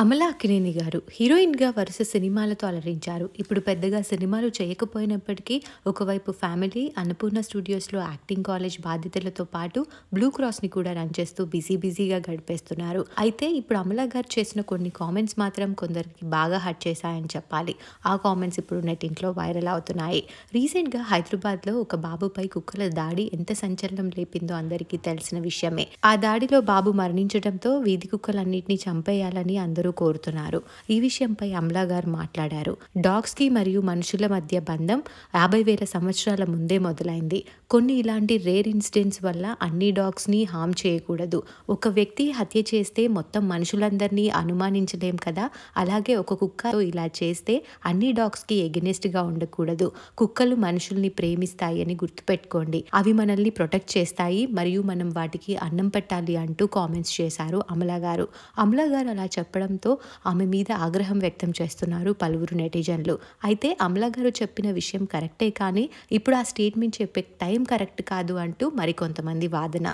అమలా అక్కినేని గారు హీరోయిన్గా వరుస సినిమాలతో అలరించారు ఇప్పుడు పెద్దగా సినిమాలు చేయకపోయినప్పటికీ ఒకవైపు ఫ్యామిలీ అన్నపూర్ణ స్టూడియోస్లో యాక్టింగ్ కాలేజ్ బాధ్యతలతో పాటు బ్లూ క్రాస్ని కూడా రన్ చేస్తూ బిజీ బిజీగా గడిపేస్తున్నారు అయితే ఇప్పుడు అమలా గారు చేసిన కొన్ని కామెంట్స్ మాత్రం కొందరికి బాగా హట్ చేశాయని చెప్పాలి ఆ కామెంట్స్ ఇప్పుడు ఇంట్లో వైరల్ అవుతున్నాయి రీసెంట్గా హైదరాబాద్లో ఒక బాబుపై కుక్కల దాడి ఎంత సంచలనం లేపిందో అందరికీ తెలిసిన విషయమే ఆ దాడిలో బాబు మరణించడంతో వీధి కుక్కలన్నింటినీ చంపేయాలని అందరూ అందరూ కోరుతున్నారు ఈ విషయంపై అమ్లా గారు మాట్లాడారు డాగ్స్కి మరియు మనుషుల మధ్య బంధం యాభై వేల సంవత్సరాల ముందే మొదలైంది కొన్ని ఇలాంటి రేర్ ఇన్సిడెంట్స్ వల్ల అన్ని డాగ్స్ని హామ్ చేయకూడదు ఒక వ్యక్తి హత్య చేస్తే మొత్తం మనుషులందరినీ అనుమానించలేం కదా అలాగే ఒక కుక్క ఇలా చేస్తే అన్ని డాగ్స్కి గా ఉండకూడదు కుక్కలు మనుషుల్ని ప్రేమిస్తాయి అని గుర్తుపెట్టుకోండి అవి మనల్ని ప్రొటెక్ట్ చేస్తాయి మరియు మనం వాటికి అన్నం పెట్టాలి అంటూ కామెంట్స్ చేశారు అమలా గారు అమలా గారు అలా చెప్పడం చేయడంతో ఆమె మీద ఆగ్రహం వ్యక్తం చేస్తున్నారు పలువురు నెటిజన్లు అయితే అమలా గారు చెప్పిన విషయం కరెక్టే కానీ ఇప్పుడు ఆ స్టేట్మెంట్ చెప్పే టైం కరెక్ట్ కాదు అంటూ మరికొంతమంది వాదన